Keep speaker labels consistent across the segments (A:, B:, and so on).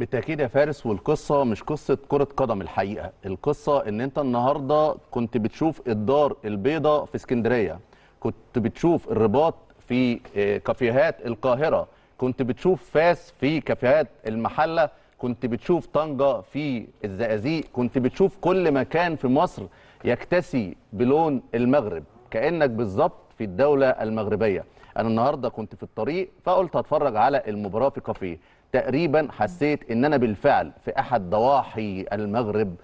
A: بالتاكيد يا فارس والقصه مش قصه كره قدم الحقيقه القصه ان انت النهارده كنت بتشوف الدار البيضاء في اسكندريه كنت بتشوف الرباط في آه، كافيهات القاهره كنت بتشوف فاس في كافيهات المحله كنت بتشوف طنجه في الزقازيق كنت بتشوف كل مكان في مصر يكتسي بلون المغرب كانك بالظبط في الدوله المغربيه انا النهارده كنت في الطريق فقلت هتفرج على المباراه في كافيه تقريبا حسيت ان انا بالفعل في احد ضواحي المغرب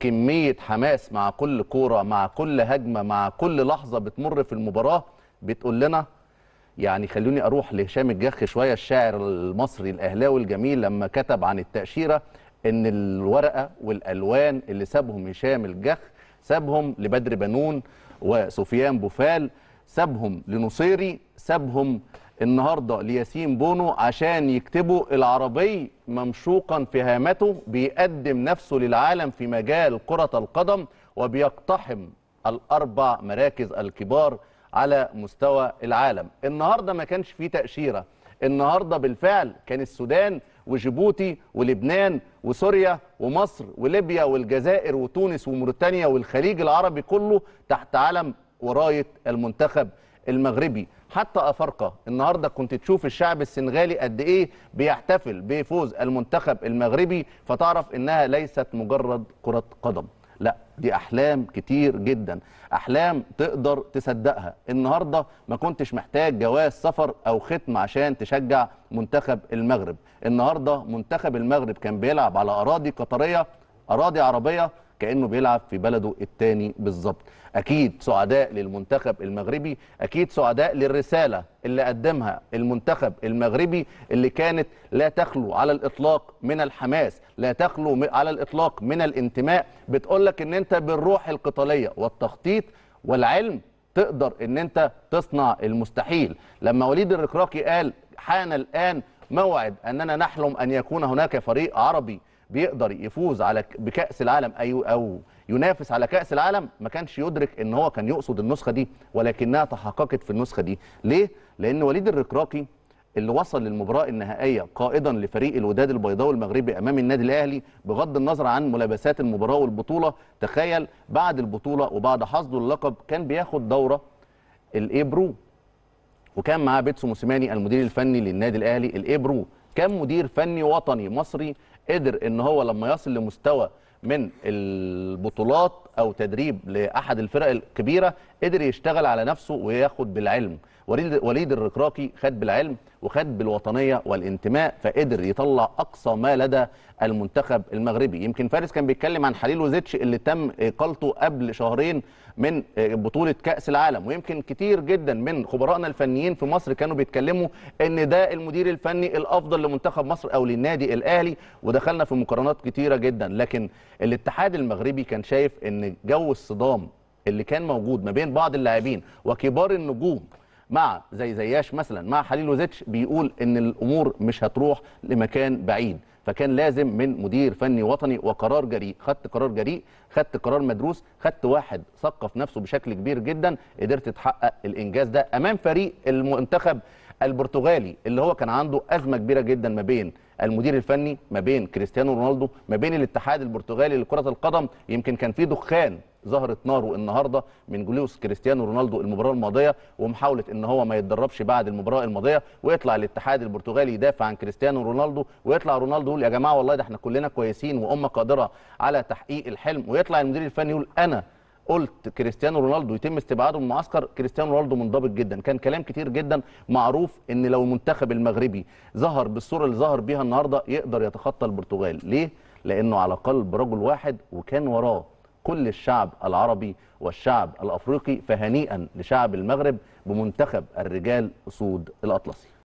A: كميه حماس مع كل كوره مع كل هجمه مع كل لحظه بتمر في المباراه بتقول لنا يعني خلوني اروح لهشام الجخ شويه الشاعر المصري الاهلاوي الجميل لما كتب عن التاشيره ان الورقه والالوان اللي سابهم هشام الجخ سابهم لبدر بنون وسفيان بوفال سابهم لنصيري سابهم النهارده لياسين بونو عشان يكتبوا العربي ممشوقا في هامته بيقدم نفسه للعالم في مجال كرة القدم وبيقتحم الأربع مراكز الكبار على مستوى العالم النهارده ما كانش فيه تأشيرة النهارده بالفعل كان السودان وجيبوتي ولبنان وسوريا ومصر وليبيا والجزائر وتونس وموريتانيا والخليج العربي كله تحت علم ورايه المنتخب المغربي حتى افارقه النهارده كنت تشوف الشعب السنغالي قد ايه بيحتفل بفوز المنتخب المغربي فتعرف انها ليست مجرد كره قدم لا دي احلام كتير جدا احلام تقدر تصدقها النهارده ما كنتش محتاج جواز سفر او ختم عشان تشجع منتخب المغرب النهارده منتخب المغرب كان بيلعب على اراضي قطريه اراضي عربيه كانه بيلعب في بلده الثاني بالظبط اكيد سعداء للمنتخب المغربي اكيد سعداء للرساله اللي قدمها المنتخب المغربي اللي كانت لا تخلو على الاطلاق من الحماس لا تخلو على الاطلاق من الانتماء بتقول لك ان انت بالروح القتاليه والتخطيط والعلم تقدر ان انت تصنع المستحيل لما وليد الركراكي قال حان الان موعد اننا نحلم ان يكون هناك فريق عربي بيقدر يفوز على بكاس العالم أي او ينافس على كاس العالم ما كانش يدرك ان هو كان يقصد النسخه دي ولكنها تحققت في النسخه دي ليه لان وليد الركراكي اللي وصل للمباراه النهائيه قائدا لفريق الوداد البيضاوي المغربي امام النادي الاهلي بغض النظر عن ملابسات المباراه والبطوله تخيل بعد البطوله وبعد حصده اللقب كان بياخد دوره الايبرو وكان معاه بيتسو موسيماني المدير الفني للنادي الاهلي الايبرو كان مدير فني وطني مصري قدر ان هو لما يصل لمستوى من البطولات او تدريب لاحد الفرق الكبيره قدر يشتغل على نفسه وياخد بالعلم وليد, وليد الركراكي خد بالعلم وخد بالوطنيه والانتماء فقدر يطلع اقصى ما لدى المنتخب المغربي يمكن فارس كان بيتكلم عن حليل وزيتش اللي تم اقالته قبل شهرين من آه، بطوله كاس العالم ويمكن كتير جدا من خبرائنا الفنيين في مصر كانوا بيتكلموا ان ده المدير الفني الافضل لمنتخب مصر او للنادي الاهلي ودخلنا في مقارنات كتيره جدا لكن الاتحاد المغربي كان شايف ان جو الصدام اللي كان موجود ما بين بعض اللاعبين وكبار النجوم مع زي زياش مثلا مع حليل وزيتش بيقول ان الامور مش هتروح لمكان بعيد فكان لازم من مدير فني وطني وقرار جريء خدت قرار جريء خدت قرار مدروس خدت واحد ثقف نفسه بشكل كبير جدا قدرت تحقق الانجاز ده امام فريق المنتخب البرتغالي اللي هو كان عنده ازمه كبيره جدا ما بين المدير الفني ما بين كريستيانو رونالدو ما بين الاتحاد البرتغالي لكره القدم يمكن كان في دخان ظهرت ناره النهارده من جوليوس كريستيانو رونالدو المباراه الماضيه ومحاوله ان هو ما يتدربش بعد المباراه الماضيه ويطلع الاتحاد البرتغالي يدافع عن كريستيانو رونالدو ويطلع رونالدو يقول يا جماعه والله ده احنا كلنا كويسين وامه قادره على تحقيق الحلم ويطلع المدير الفني يقول انا قلت كريستيانو رونالدو يتم استبعاده من المعسكر كريستيانو رونالدو منضبط جدا كان كلام كتير جدا معروف ان لو المنتخب المغربي ظهر بالصوره اللي ظهر بيها النهارده يقدر يتخطى البرتغال ليه لانه على قلب رجل واحد وكان وراه كل الشعب العربي والشعب الأفريقي فهنيئا لشعب المغرب بمنتخب الرجال أسود الأطلسي